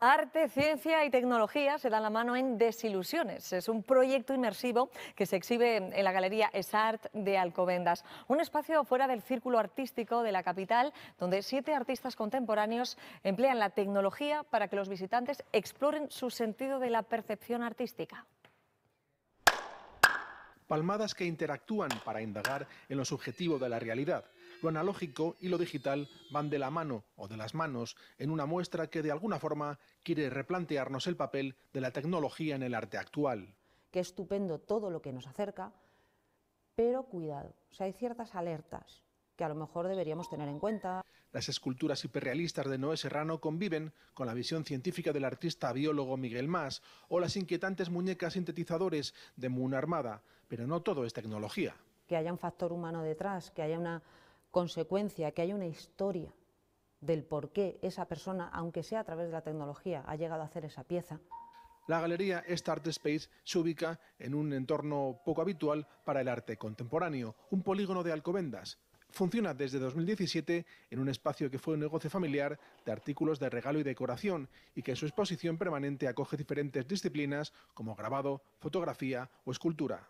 Arte, ciencia y tecnología se dan la mano en Desilusiones. Es un proyecto inmersivo que se exhibe en la Galería Esart de Alcobendas, un espacio fuera del círculo artístico de la capital, donde siete artistas contemporáneos emplean la tecnología para que los visitantes exploren su sentido de la percepción artística palmadas que interactúan para indagar en lo subjetivo de la realidad. Lo analógico y lo digital van de la mano o de las manos en una muestra que de alguna forma quiere replantearnos el papel de la tecnología en el arte actual. Qué estupendo todo lo que nos acerca, pero cuidado, hay ciertas alertas que a lo mejor deberíamos tener en cuenta. Las esculturas hiperrealistas de Noé Serrano conviven con la visión científica del artista biólogo Miguel Mas o las inquietantes muñecas sintetizadores de Moon Armada, pero no todo es tecnología. Que haya un factor humano detrás, que haya una consecuencia, que haya una historia del por qué esa persona, aunque sea a través de la tecnología, ha llegado a hacer esa pieza. La galería Start Space se ubica en un entorno poco habitual para el arte contemporáneo, un polígono de Alcobendas, Funciona desde 2017 en un espacio que fue un negocio familiar de artículos de regalo y decoración y que en su exposición permanente acoge diferentes disciplinas como grabado, fotografía o escultura.